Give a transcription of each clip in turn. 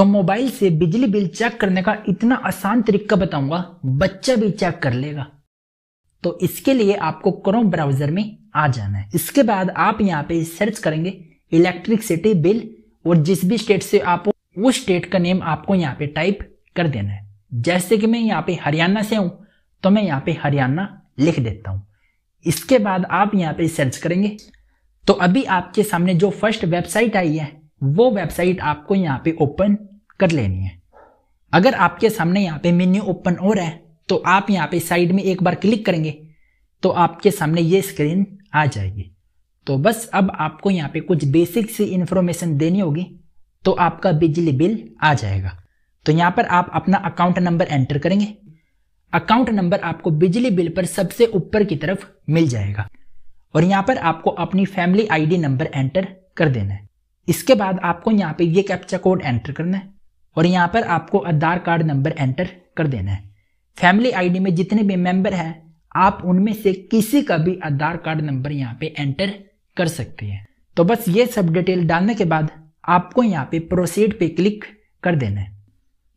तो मोबाइल से बिजली बिल चेक करने का इतना आसान तरीका बताऊंगा बच्चा भी चेक कर लेगा तो इसके लिए आपको क्रोम ब्राउजर में आ जाना है इसके बाद आप यहाँ पे सर्च करेंगे इलेक्ट्रिसिटी बिल और जिस भी स्टेट से आप उस स्टेट का नेम आपको यहाँ पे टाइप कर देना है जैसे कि मैं यहाँ पे हरियाणा से हूं तो मैं यहाँ पे हरियाणा लिख देता हूं इसके बाद आप यहाँ पे सर्च करेंगे तो अभी आपके सामने जो फर्स्ट वेबसाइट आई है वो वेबसाइट आपको यहाँ पे ओपन कर लेनी है अगर आपके सामने यहाँ पे मेन्यू ओपन हो रहा है तो आप यहाँ पे साइड में एक बार क्लिक करेंगे तो आपके सामने ये स्क्रीन आ जाएगी तो बस अब आपको यहाँ पे कुछ बेसिक सी इन्फॉर्मेशन देनी होगी तो आपका बिजली बिल आ जाएगा तो यहाँ पर आप अपना अकाउंट नंबर एंटर करेंगे अकाउंट नंबर आपको बिजली बिल पर सबसे ऊपर की तरफ मिल जाएगा और यहाँ पर आपको अपनी फैमिली आईडी नंबर एंटर कर देना है इसके बाद आपको यहाँ पे ये कैप्चा कोड एंटर करना है और यहाँ पर आपको आधार कार्ड नंबर एंटर कर देना है फैमिली आईडी में जितने भी मेंबर हैं आप उनमें से किसी का भी आधार कार्ड नंबर यहाँ पे एंटर कर सकते हैं तो बस ये सब डिटेल डालने के बाद आपको यहाँ पे प्रोसीड पे क्लिक कर देना है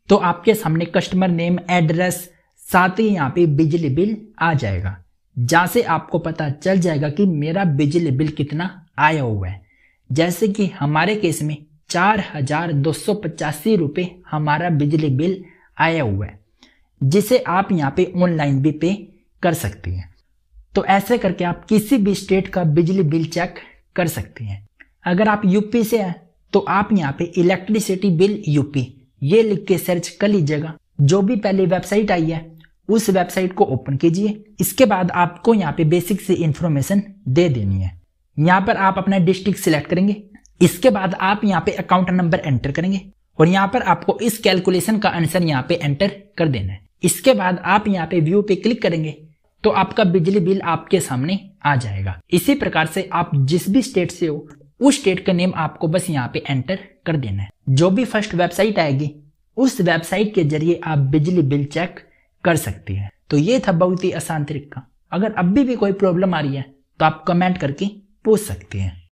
तो आपके सामने कस्टमर नेम एड्रेस साथ ही यहाँ पे बिजली बिल आ जाएगा जहां से आपको पता चल जाएगा कि मेरा बिजली बिल कितना आया हुआ है जैसे कि हमारे केस में चार हजार दो सौ पचासी रुपये हमारा बिजली बिल आया हुआ है जिसे आप यहाँ पे ऑनलाइन भी पे कर सकते हैं तो ऐसे करके आप किसी भी स्टेट का बिजली बिल चेक कर सकते हैं अगर आप यूपी से हैं तो आप यहाँ पे इलेक्ट्रिसिटी बिल यूपी ये लिख के सर्च कर लीजिएगा जो भी पहले वेबसाइट आई है उस वेबसाइट को ओपन कीजिए इसके बाद आपको यहाँ पे बेसिक से इंफॉर्मेशन दे देनी है यहाँ पर आप अपना डिस्ट्रिक्ट सिलेक्ट करेंगे इसके बाद आप यहाँ पे अकाउंट नंबर एंटर करेंगे और यहाँ पर आपको इस कैलकुलेशन का आंसर यहाँ पे एंटर कर देना है इसके बाद आप यहाँ पे व्यू पे क्लिक करेंगे तो आपका बिजली बिल आपके सामने आ जाएगा इसी प्रकार से आप जिस भी स्टेट से हो उस स्टेट का नेम आपको बस यहाँ पे एंटर कर देना है जो भी फर्स्ट वेबसाइट आएगी उस वेबसाइट के जरिए आप बिजली बिल चेक कर सकते हैं तो ये था बहुत ही आसान तरीका अगर अभी भी कोई प्रॉब्लम आ रही है तो आप कमेंट करके पूछ सकते हैं